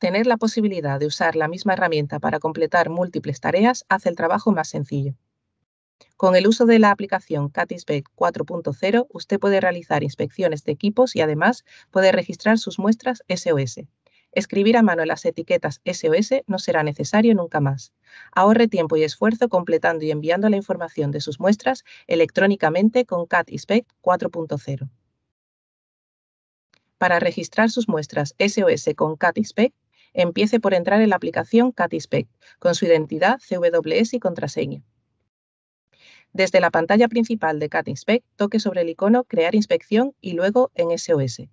Tener la posibilidad de usar la misma herramienta para completar múltiples tareas hace el trabajo más sencillo. Con el uso de la aplicación CatInspect 4.0, usted puede realizar inspecciones de equipos y además puede registrar sus muestras SOS. Escribir a mano las etiquetas SOS no será necesario nunca más. Ahorre tiempo y esfuerzo completando y enviando la información de sus muestras electrónicamente con CatInspect 4.0. Para registrar sus muestras SOS con CatInspect, empiece por entrar en la aplicación Catispec con su identidad, CWS y contraseña. Desde la pantalla principal de CatInspect, toque sobre el icono Crear inspección y luego en SOS.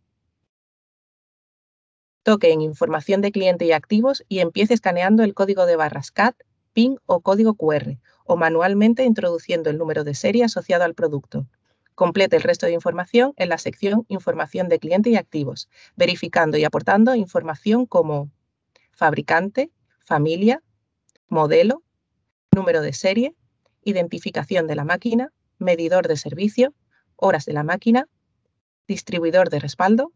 Toque en Información de cliente y activos y empiece escaneando el código de barras CAT, PIN o código QR, o manualmente introduciendo el número de serie asociado al producto. Complete el resto de información en la sección Información de cliente y activos, verificando y aportando información como fabricante, familia, modelo, número de serie, identificación de la máquina, medidor de servicio, horas de la máquina, distribuidor de respaldo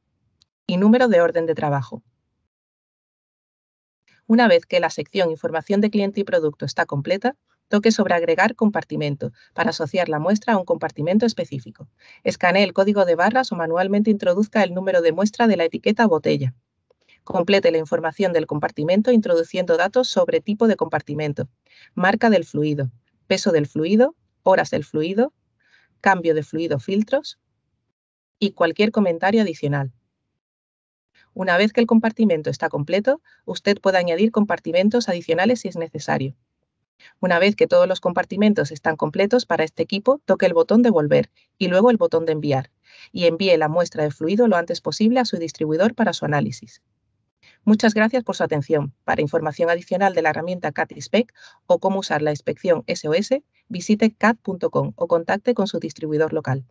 y número de orden de trabajo. Una vez que la sección Información de cliente y producto está completa, toque sobre Agregar compartimento para asociar la muestra a un compartimento específico. Escanee el código de barras o manualmente introduzca el número de muestra de la etiqueta botella. Complete la información del compartimento introduciendo datos sobre tipo de compartimento, marca del fluido, peso del fluido, horas del fluido, cambio de fluido filtros y cualquier comentario adicional. Una vez que el compartimento está completo, usted puede añadir compartimentos adicionales si es necesario. Una vez que todos los compartimentos están completos para este equipo, toque el botón de volver y luego el botón de enviar y envíe la muestra de fluido lo antes posible a su distribuidor para su análisis. Muchas gracias por su atención. Para información adicional de la herramienta CAT SPEC o cómo usar la inspección SOS, visite cat.com o contacte con su distribuidor local.